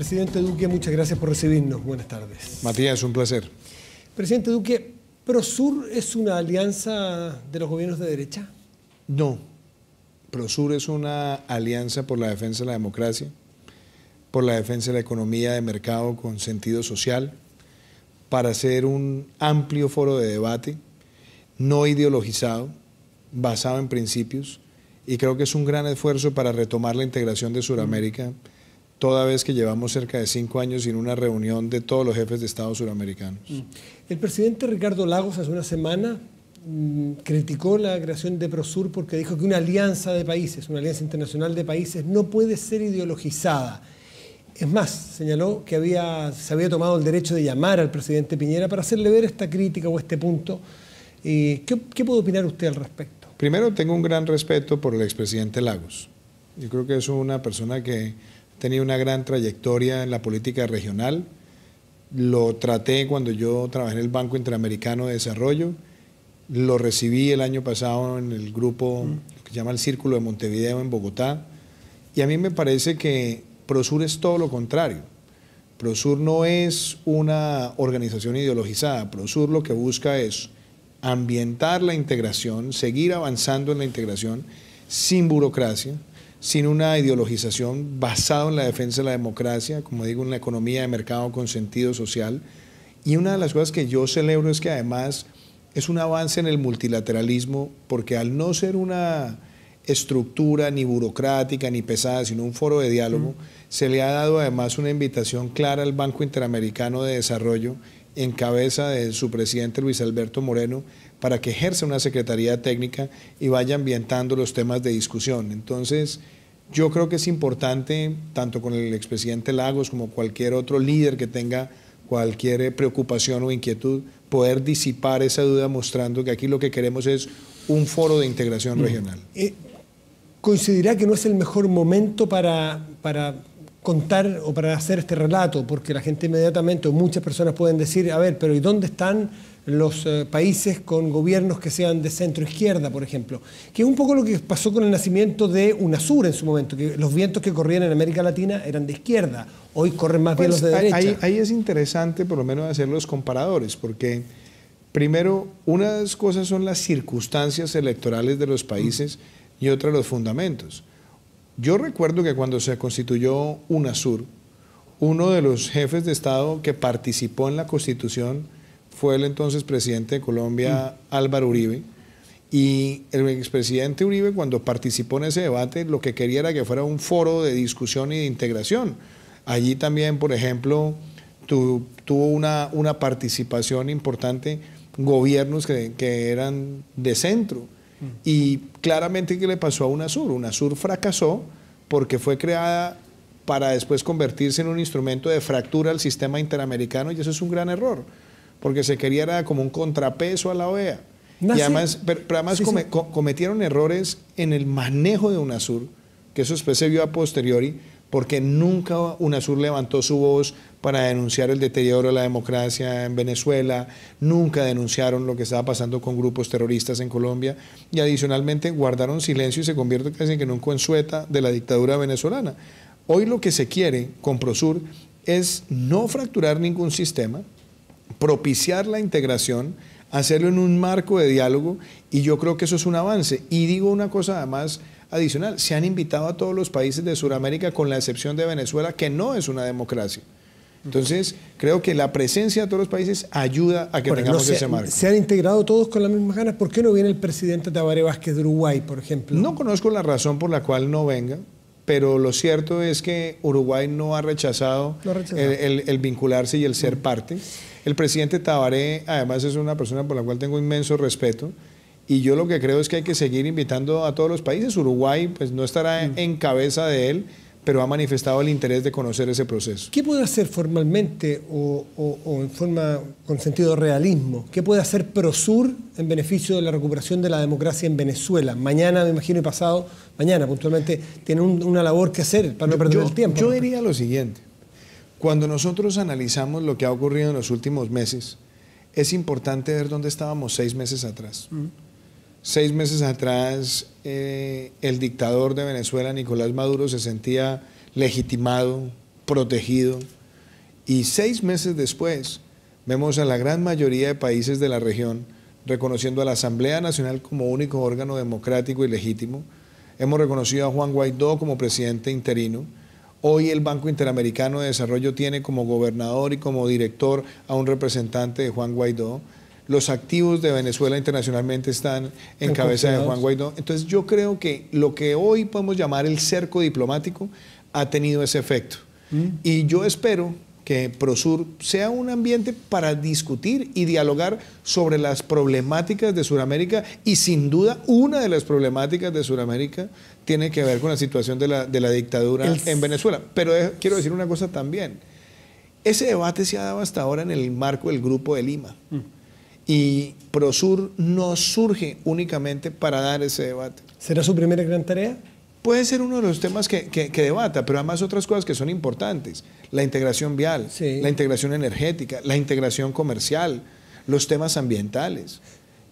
Presidente Duque, muchas gracias por recibirnos. Buenas tardes. Matías, un placer. Presidente Duque, ¿Prosur es una alianza de los gobiernos de derecha? No. Prosur es una alianza por la defensa de la democracia, por la defensa de la economía de mercado con sentido social, para hacer un amplio foro de debate, no ideologizado, basado en principios, y creo que es un gran esfuerzo para retomar la integración de Sudamérica toda vez que llevamos cerca de cinco años sin una reunión de todos los jefes de Estado suramericanos. Mm. El presidente Ricardo Lagos hace una semana mm, criticó la creación de Prosur porque dijo que una alianza de países, una alianza internacional de países, no puede ser ideologizada. Es más, señaló que había, se había tomado el derecho de llamar al presidente Piñera para hacerle ver esta crítica o este punto. Eh, ¿qué, ¿Qué puede opinar usted al respecto? Primero, tengo un gran respeto por el expresidente Lagos. Yo creo que es una persona que Tenía una gran trayectoria en la política regional. Lo traté cuando yo trabajé en el Banco Interamericano de Desarrollo. Lo recibí el año pasado en el grupo mm. que se llama el Círculo de Montevideo en Bogotá. Y a mí me parece que Prosur es todo lo contrario. Prosur no es una organización ideologizada. Prosur lo que busca es ambientar la integración, seguir avanzando en la integración sin burocracia, sin una ideologización basada en la defensa de la democracia, como digo, la economía de mercado con sentido social. Y una de las cosas que yo celebro es que además es un avance en el multilateralismo, porque al no ser una estructura ni burocrática ni pesada, sino un foro de diálogo, mm. se le ha dado además una invitación clara al Banco Interamericano de Desarrollo en cabeza de su presidente Luis Alberto Moreno para que ejerza una secretaría técnica y vaya ambientando los temas de discusión. Entonces, yo creo que es importante, tanto con el expresidente Lagos como cualquier otro líder que tenga cualquier eh, preocupación o inquietud, poder disipar esa duda mostrando que aquí lo que queremos es un foro de integración mm. regional. Eh, ¿Considera que no es el mejor momento para, para contar o para hacer este relato, porque la gente inmediatamente o muchas personas pueden decir, a ver, pero ¿y dónde están los eh, países con gobiernos que sean de centro izquierda, por ejemplo? Que es un poco lo que pasó con el nacimiento de UNASUR en su momento, que los vientos que corrían en América Latina eran de izquierda, hoy corren más bien los de pues, derecha. Ahí, es interesante por lo menos hacer los comparadores, porque primero, unas cosas son las circunstancias electorales de los países y otra los fundamentos. Yo recuerdo que cuando se constituyó UNASUR, uno de los jefes de Estado que participó en la constitución fue el entonces presidente de Colombia, mm. Álvaro Uribe. Y el expresidente Uribe, cuando participó en ese debate, lo que quería era que fuera un foro de discusión y de integración. Allí también, por ejemplo, tuvo una, participación importante gobiernos que eran de centro y claramente, ¿qué le pasó a UNASUR? UNASUR fracasó porque fue creada para después convertirse en un instrumento de fractura al sistema interamericano y eso es un gran error, porque se quería era como un contrapeso a la OEA. y ah, además, pero, además cometieron errores en el manejo de UNASUR, que eso después se vio a posteriori, porque nunca UNASUR levantó su voz para denunciar el deterioro de la democracia en Venezuela, nunca denunciaron lo que estaba pasando con grupos terroristas en Colombia y adicionalmente guardaron silencio y se convierte casi en un consueta de la dictadura venezolana. Hoy lo que se quiere con Prosur es no fracturar ningún sistema, propiciar la integración, hacerlo en un marco de diálogo y yo creo que eso es un avance. Y digo una cosa además adicional, se han invitado a todos los países de Sudamérica con la excepción de Venezuela, que no es una democracia. Entonces, creo que la presencia de todos los países ayuda a que tengamos que se, ese ¿Se han integrado todos con las mismas ganas? ¿Por qué no viene el presidente Tabaré Vázquez de Uruguay, por ejemplo? No conozco la razón por la cual no venga, pero lo cierto es que Uruguay no ha rechazado, El, vincularse y el ser mm. parte. El presidente Tabaré, además, es una persona por la cual tengo inmenso respeto. Y yo lo que creo es que hay que seguir invitando a todos los países. Uruguay pues, no estará mm. en cabeza de él, pero ha manifestado el interés de conocer ese proceso. ¿Qué puede hacer formalmente o, en forma con sentido realismo? ¿Qué puede hacer Prosur en beneficio de la recuperación de la democracia en Venezuela? Mañana, me imagino, y pasado, mañana puntualmente, tiene una labor que hacer para no perder el tiempo. Yo diría lo siguiente. Cuando nosotros analizamos lo que ha ocurrido en los últimos meses, es importante ver dónde estábamos seis meses atrás. Mm. Seis meses atrás, eh, el dictador de Venezuela, Nicolás Maduro, se sentía legitimado, protegido, y seis meses después vemos a la gran mayoría de países de la región reconociendo a la Asamblea Nacional como único órgano democrático y legítimo. Hemos reconocido a Juan Guaidó como presidente interino. Hoy el Banco Interamericano de Desarrollo tiene como gobernador y como director a un representante de Juan Guaidó los activos de Venezuela internacionalmente están en cabeza de Juan Guaidó. Entonces yo creo que lo que hoy podemos llamar el cerco diplomático ha tenido ese efecto. Mm. Y yo espero que Prosur sea un ambiente para discutir y dialogar sobre las problemáticas de Sudamérica y sin duda una de las problemáticas de Sudamérica tiene que ver con la situación de la, dictadura en Venezuela. Pero eh, quiero decir una cosa también. Ese debate se ha dado hasta ahora en el marco del Grupo de Lima. Mm. Y Prosur no surge únicamente para dar ese debate. ¿Será su primera gran tarea? Puede ser uno de los temas que, debata, pero además otras cosas que son importantes. La integración vial, la integración energética, la integración comercial, los temas ambientales.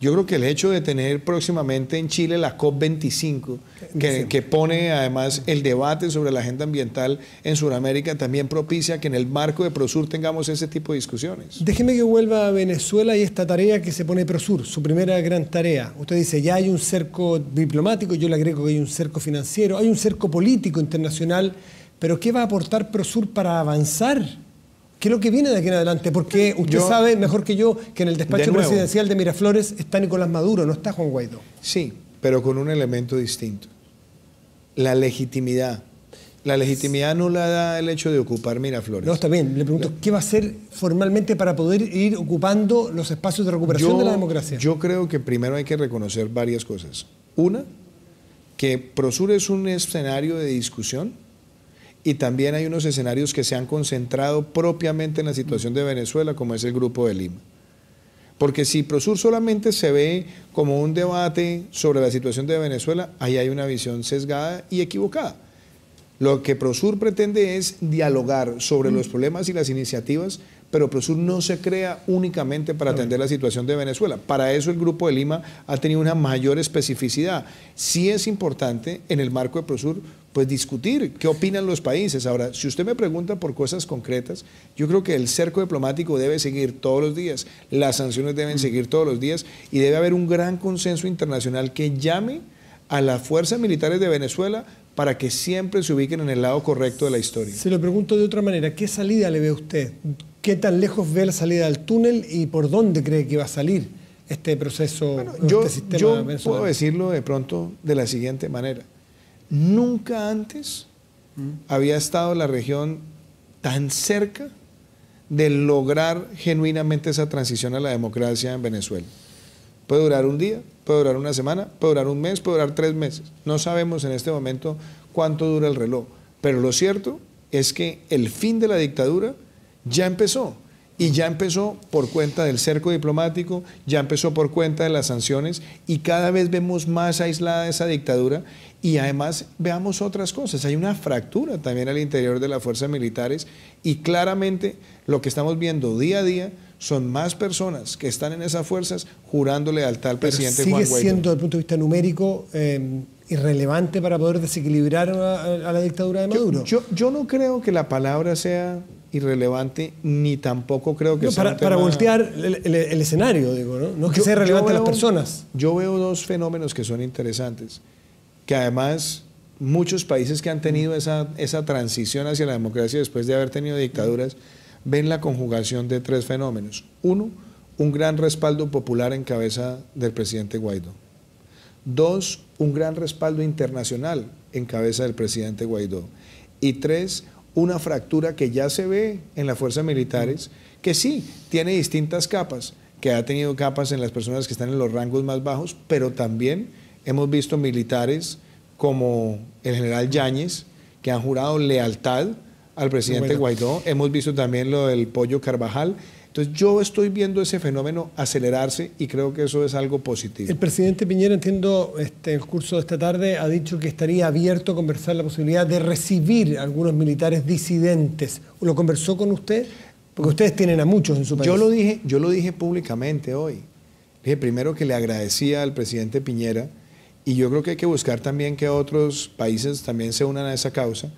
Yo creo que el hecho de tener próximamente en Chile la COP25, que, pone además el debate sobre la agenda ambiental en Sudamérica, también propicia que en el marco de Prosur tengamos ese tipo de discusiones. Déjeme que vuelva a Venezuela y esta tarea que se pone Prosur, su primera gran tarea. Usted dice, ya hay un cerco diplomático, yo le agrego que hay un cerco financiero, hay un cerco político internacional, pero ¿qué va a aportar Prosur para avanzar ¿Qué es lo que viene de aquí en adelante? Porque usted sabe mejor que yo que en el despacho presidencial de Miraflores está Nicolás Maduro, no está Juan Guaidó. Sí, pero con un elemento distinto. La legitimidad. La legitimidad no la da el hecho de ocupar Miraflores. No, está bien. Le pregunto, ¿qué va a hacer formalmente para poder ir ocupando los espacios de recuperación de la democracia? Yo creo que primero hay que reconocer varias cosas. Una, que Prosur es un escenario de discusión y también hay unos escenarios que se han concentrado propiamente en la situación de Venezuela, como es el Grupo de Lima. Porque si Prosur solamente se ve como un debate sobre la situación de Venezuela, ahí hay una visión sesgada y equivocada. Lo que Prosur pretende es dialogar sobre los mm. problemas y las iniciativas pero Prosur no se crea únicamente para atender la situación de Venezuela. Para eso el Grupo de Lima ha tenido una mayor especificidad. Sí es importante en el marco de Prosur pues discutir qué opinan los países. Ahora, si usted me pregunta por cosas concretas, yo creo que el cerco diplomático debe seguir todos los días, las sanciones deben mm. seguir todos los días y debe haber un gran consenso internacional que llame a las fuerzas militares de Venezuela para que siempre se ubiquen en el lado correcto de la historia. Se lo pregunto de otra manera, ¿qué salida le ve usted? ¿Qué tan lejos ve la salida del túnel y por dónde cree que va a salir este proceso, este yo, este sistema Yo puedo decirlo de pronto de la siguiente manera. Nunca antes mm. había estado la región tan cerca de lograr genuinamente esa transición a la democracia en Venezuela. Puede durar un día, puede durar una semana, puede durar un mes, puede durar tres meses. No sabemos en este momento cuánto dura el reloj, pero lo cierto es que el fin de la dictadura ya empezó. Y ya empezó por cuenta del cerco diplomático, ya empezó por cuenta de las sanciones y cada vez vemos más aislada esa dictadura y además veamos otras cosas. Hay una fractura también al interior de las fuerzas militares y claramente lo que estamos viendo día a día son más personas que están en esas fuerzas jurándole al tal presidente Juan Guaidó. Sigue siendo, desde el punto de vista numérico, eh, irrelevante para poder desequilibrar a, la dictadura de Maduro. Yo, yo, no creo que la palabra sea irrelevante, ni tampoco creo que sea. Para, para voltear el, escenario, digo, ¿no? No que sea relevante a las personas. Yo veo dos fenómenos que son interesantes, que además muchos países que han tenido esa, esa transición hacia la democracia después de haber tenido dictaduras ven la conjugación de tres fenómenos. Uno, un gran respaldo popular en cabeza del presidente Guaidó. Dos, un gran respaldo internacional en cabeza del presidente Guaidó. Y tres, una fractura que ya se ve en las fuerzas militares, que sí, tiene distintas capas, que ha tenido capas en las personas que están en los rangos más bajos, pero también hemos visto militares como el general Yáñez, que han jurado lealtad al presidente Guaidó. Hemos visto también lo del pollo Carvajal. Entonces yo estoy viendo ese fenómeno acelerarse y creo que eso es algo positivo. El presidente Piñera, entiendo, este, en el curso de esta tarde ha dicho que estaría abierto a conversar la posibilidad de recibir a algunos militares disidentes. ¿Lo conversó con usted? Porque ustedes tienen a muchos en su país. Yo lo dije, yo lo dije públicamente hoy. Dije primero que le agradecía al presidente Piñera y yo creo que hay que buscar también que otros países también se unan a esa causa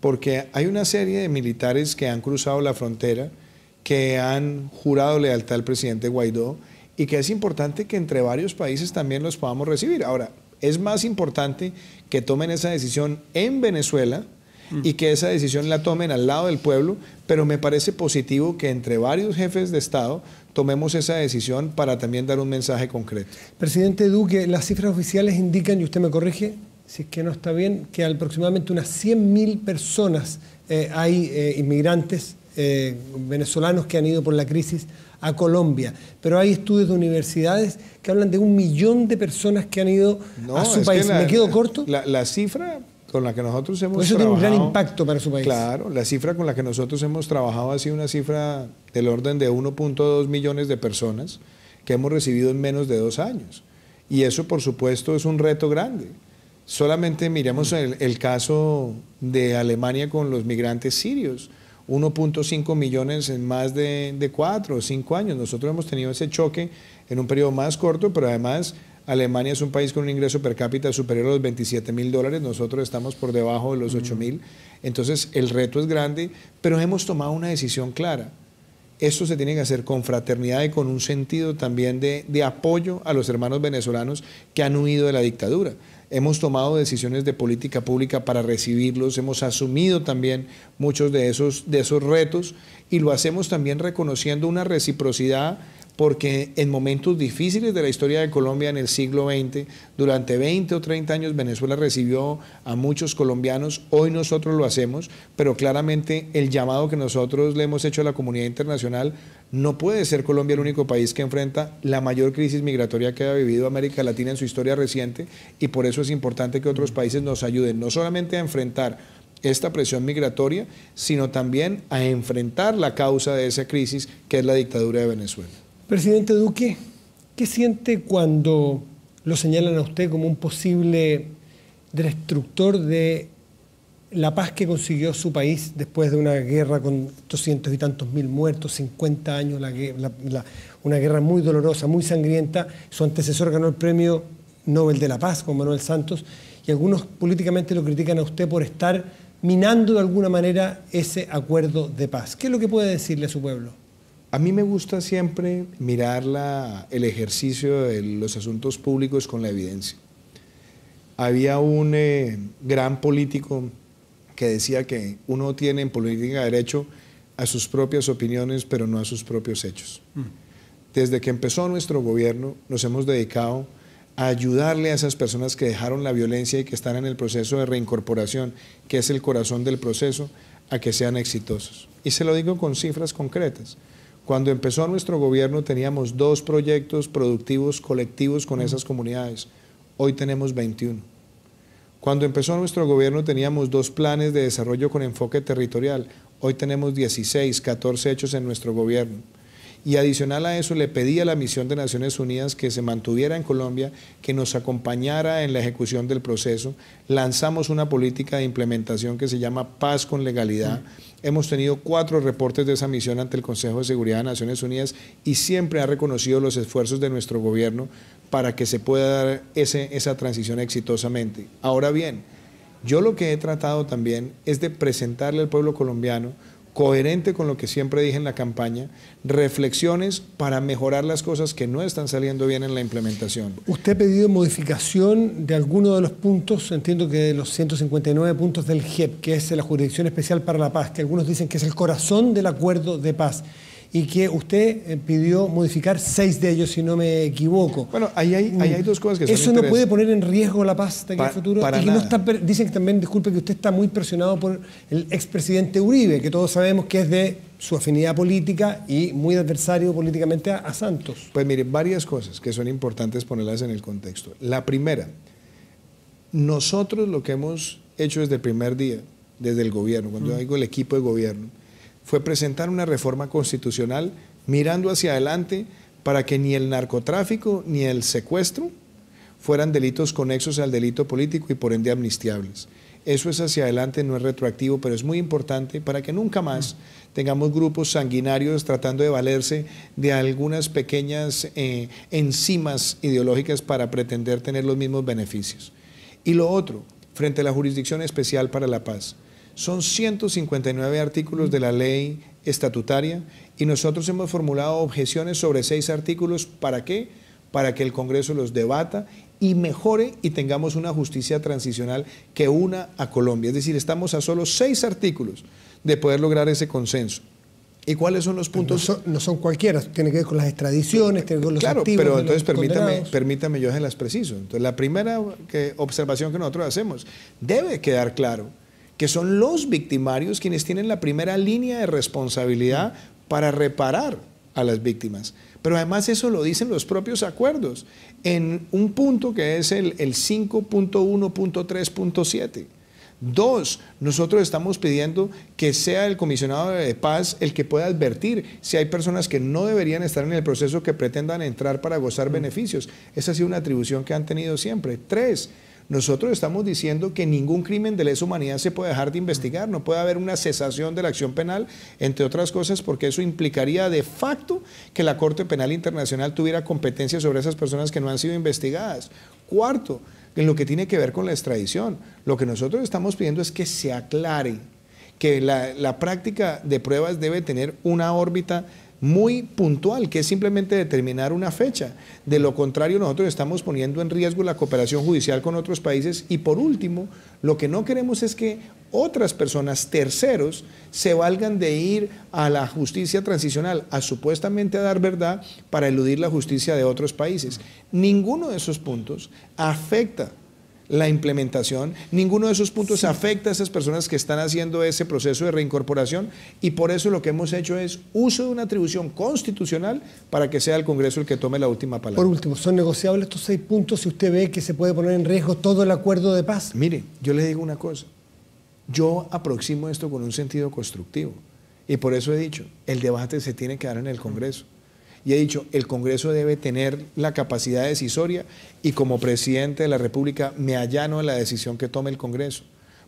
porque hay una serie de militares que han cruzado la frontera, que han jurado lealtad al presidente Guaidó y que es importante que entre varios países también los podamos recibir. Ahora, es más importante que tomen esa decisión en Venezuela mm. y que esa decisión la tomen al lado del pueblo, pero me parece positivo que entre varios jefes de Estado tomemos esa decisión para también dar un mensaje concreto. Presidente Duque, las cifras oficiales indican, y usted me corrige, si es que no está bien, que aproximadamente unas 100.000 personas eh, hay eh, inmigrantes eh, venezolanos que han ido por la crisis a Colombia. Pero hay estudios de universidades que hablan de un millón de personas que han ido a su país. ¿Me quedo corto? La, cifra con la que nosotros hemos un gran impacto Claro, la cifra con la que nosotros hemos trabajado ha sido una cifra del orden de 1.2 millones de personas que hemos recibido en menos de dos años. Y eso, por supuesto, es un reto grande Solamente miremos el, caso de Alemania con los migrantes sirios. 1.5 millones en más de, de 4 o 5 años. Nosotros hemos tenido ese choque en un periodo más corto, pero además Alemania es un país con un ingreso per cápita superior a los 27 mil dólares, nosotros estamos por debajo de los 8 mil. Entonces el reto es grande, pero hemos tomado una decisión clara. Esto se tiene que hacer con fraternidad y con un sentido también de, apoyo a los hermanos venezolanos que han huido de la dictadura hemos tomado decisiones de política pública para recibirlos, hemos asumido también muchos de esos, de esos retos y lo hacemos también reconociendo una reciprocidad porque en momentos difíciles de la historia de Colombia en el siglo XX, durante 20 o 30 años Venezuela recibió a muchos colombianos, hoy nosotros lo hacemos, pero claramente el llamado que nosotros le hemos hecho a la comunidad internacional no puede ser Colombia el único país que enfrenta la mayor crisis migratoria que ha vivido América Latina en su historia reciente y por eso es importante que otros países nos ayuden, no solamente a enfrentar esta presión migratoria, sino también a enfrentar la causa de esa crisis que es la dictadura de Venezuela. Presidente Duque, ¿qué siente cuando lo señalan a usted como un posible destructor de la paz que consiguió su país después de una guerra con doscientos y tantos mil muertos, 50 años, una guerra muy dolorosa, muy sangrienta. Su antecesor ganó el premio Nobel de la Paz con Manuel Santos y algunos políticamente lo critican a usted por estar minando de alguna manera ese acuerdo de paz. ¿Qué es lo que puede decirle a su pueblo? A mí me gusta siempre mirar el ejercicio de los asuntos públicos con la evidencia. Había un eh, gran político que decía que uno tiene en política derecho a sus propias opiniones, pero no a sus propios hechos. Mm. Desde que empezó nuestro gobierno, nos hemos dedicado a ayudarle a esas personas que dejaron la violencia y que están en el proceso de reincorporación, que es el corazón del proceso, a que sean exitosos. Y se lo digo con cifras concretas. Cuando empezó nuestro gobierno teníamos dos proyectos productivos colectivos con esas comunidades. Hoy tenemos 21. Cuando empezó nuestro gobierno teníamos dos planes de desarrollo con enfoque territorial. Hoy tenemos 16, 14 hechos en nuestro gobierno. Y adicional a eso, le pedí a la misión de Naciones Unidas que se mantuviera en Colombia, que nos acompañara en la ejecución del proceso. Lanzamos una política de implementación que se llama Paz con Legalidad. Hemos tenido cuatro reportes de esa misión ante el Consejo de Seguridad de Naciones Unidas y siempre ha reconocido los esfuerzos de nuestro gobierno para que se pueda dar ese, esa transición exitosamente. Ahora bien, yo lo que he tratado también es de presentarle al pueblo colombiano coherente con lo que siempre dije en la campaña, reflexiones para mejorar las cosas que no están saliendo bien en la implementación. Usted ha pedido modificación de alguno de los puntos, entiendo que de los 159 puntos del GEP, que es la Jurisdicción Especial para la Paz, que algunos dicen que es el corazón del acuerdo de paz y que usted eh, pidió modificar seis de ellos, si no me equivoco. Bueno, ahí hay, mm. dos cosas que Eso no puede poner en riesgo la paz de aquí el futuro. Para dicen que también, disculpe, que usted está muy presionado por el expresidente Uribe, que todos sabemos que es de su afinidad política y muy adversario políticamente a, Santos. Pues mire, varias cosas que son importantes ponerlas en el contexto. La primera, nosotros lo que hemos hecho desde el primer día, desde el gobierno, cuando mm. yo digo el equipo de gobierno, fue presentar una reforma constitucional mirando hacia adelante para que ni el narcotráfico ni el secuestro fueran delitos conexos al delito político y por ende amnistiables. Eso es hacia adelante, no es retroactivo, pero es muy importante para que nunca más tengamos grupos sanguinarios tratando de valerse de algunas pequeñas eh, enzimas ideológicas para pretender tener los mismos beneficios. Y lo otro, frente a la Jurisdicción Especial para la Paz, son 159 artículos de la ley estatutaria y nosotros hemos formulado objeciones sobre seis artículos. ¿Para qué? Para que el Congreso los debata y mejore y tengamos una justicia transicional que una a Colombia. Es decir, estamos a solo seis artículos de poder lograr ese consenso. ¿Y cuáles son los puntos? No son, cualquiera, tiene que ver con las extradiciones, tiene que ver con los claro, Claro, pero entonces permítame, permítame, yo las preciso. Entonces, la primera observación que nosotros hacemos, debe quedar claro que son los victimarios quienes tienen la primera línea de responsabilidad para reparar a las víctimas. Pero además eso lo dicen los propios acuerdos, en un punto que es el, 5.1.3.7. Dos, nosotros estamos pidiendo que sea el comisionado de paz el que pueda advertir si hay personas que no deberían estar en el proceso que pretendan entrar para gozar mm. beneficios. Esa ha sido una atribución que han tenido siempre. Tres, nosotros estamos diciendo que ningún crimen de lesa humanidad se puede dejar de investigar, no puede haber una cesación de la acción penal, entre otras cosas, porque eso implicaría de facto que la Corte Penal Internacional tuviera competencia sobre esas personas que no han sido investigadas. Cuarto, en lo que tiene que ver con la extradición, lo que nosotros estamos pidiendo es que se aclare que la, la práctica de pruebas debe tener una órbita muy puntual, que es simplemente determinar una fecha. De lo contrario, nosotros estamos poniendo en riesgo la cooperación judicial con otros países. Y por último, lo que no queremos es que otras personas, terceros, se valgan de ir a la justicia transicional, a supuestamente a dar verdad para eludir la justicia de otros países. Ninguno de esos puntos afecta la implementación. Ninguno de esos puntos afecta a esas personas que están haciendo ese proceso de reincorporación y por eso lo que hemos hecho es uso de una atribución constitucional para que sea el Congreso el que tome la última palabra. Por último, ¿son negociables estos seis puntos si usted ve que se puede poner en riesgo todo el acuerdo de paz? Mire, yo le digo una cosa. Yo aproximo esto con un sentido constructivo y por eso he dicho, el debate se tiene que dar en el Congreso y he dicho, el Congreso debe tener la capacidad decisoria y como presidente de la República me allano a la decisión que tome el Congreso,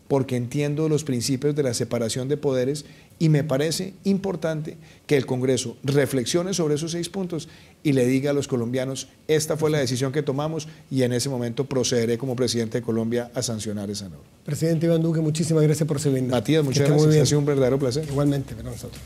porque entiendo los principios de la separación de poderes y me parece importante que el Congreso reflexione sobre esos seis puntos y le diga a los colombianos, esta fue la decisión que tomamos y en ese momento procederé como presidente de Colombia a sancionar esa norma. Presidente Iván Duque, muchísimas gracias por su venida. Matías, muchas gracias. Ha sido un verdadero placer. Igualmente, para nosotros.